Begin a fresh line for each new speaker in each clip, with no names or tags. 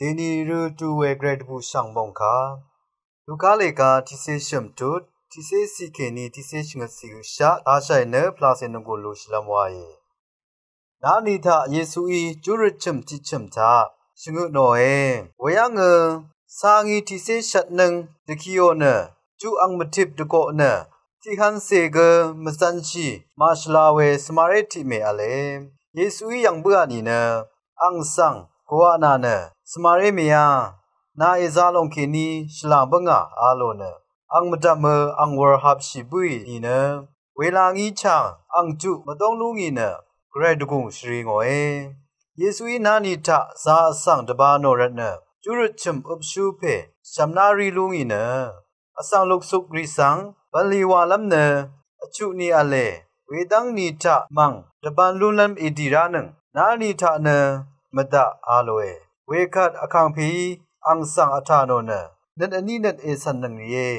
ဒီနီရူတူဝဲဂရက်ဘူးဆောင်ဘုံခါလူကားလေကာတီဆေရှမ်တုတ်တီဆေစီကေနီတီဆေရှင်စီရှာအာရှိုင်နဲဖလာစင်နကိုလိုရှလမဝါယေနာနီတာယေဆူဤဂျူရချမ်တီချမ်တာရှင်ငုနော်ဟဲဝေယငစာငီတီဆေရှတ်နင်းဒခီယိုနဂျူအန်မတစ်ဒကိုနတီဟန်စေဂမစန်ရှိမာရှလာဝဲစမာရတီမေအလေယေဆူဤယံဘူအနီနအန်ဆန်ကိုအနာနစမာရေမီယာနာအဇာလုံခီနီရှလာဘငါအာလိုနအန်မတမအန်ဝါဟပ်ရှိပူဤနဝေလာငီချာအန်ကျုမတုံလူငီနဂရက်ဒဂုံရှရီငောေယေစုဤနာနီထဇာအဆောင်တဘာနောရနကျူရချမ်အပရှုဖေရှမ်နာရီလူငီနအဆောင်လုတ်ဆုဂရီဆန်ဘလီဝါလမ်နအချုနီအလေဝေဒန်းနီထမန်တပန်လူလမ်အီဒီရာနနာနီထနမဒအာလွေဝေခတ်အခန့်ဖီအန်ဆန်အထာနောနဒန်အနီနတ်အေဆန်နငရေ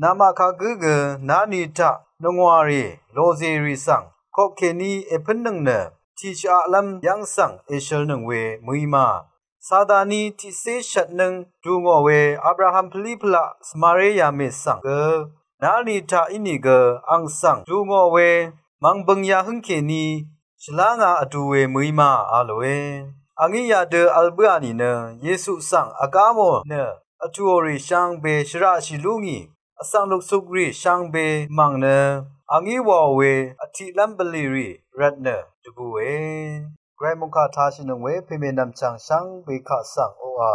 နာမခါဂဂနာနီတနငွာရီလိုဇီရီဆန်ခော့ခေနီအဖန်နငနတီချာလမ်ယန်ဆန်အေရှယ်နငဝေမွီမာซาดานีทิเซชัดนึงดูงอเวอับราฮัมพลีพละสมาเรยาเมสังเกนาลีทาอินิเกอังสังดูงอเวมังบังยาหึงเคนีชลางาอดูเวมุยมาอาโลเวအငိယာဒေအလ်ဘရာနီနယေဆုဆန်အကာမောနအချူရီရှန်ဘေရှရာရှိလူငီအဆောင်လုဆုဂရီရှန်ဘေမန်နအငိဝဝေအတီလမ်ဘလီရီရတ်နတဘူဝေဂရမုခါသာရှိနဝေဖေမေနမ်ချန်ရှန်ဘေခါဆန်အိုအာ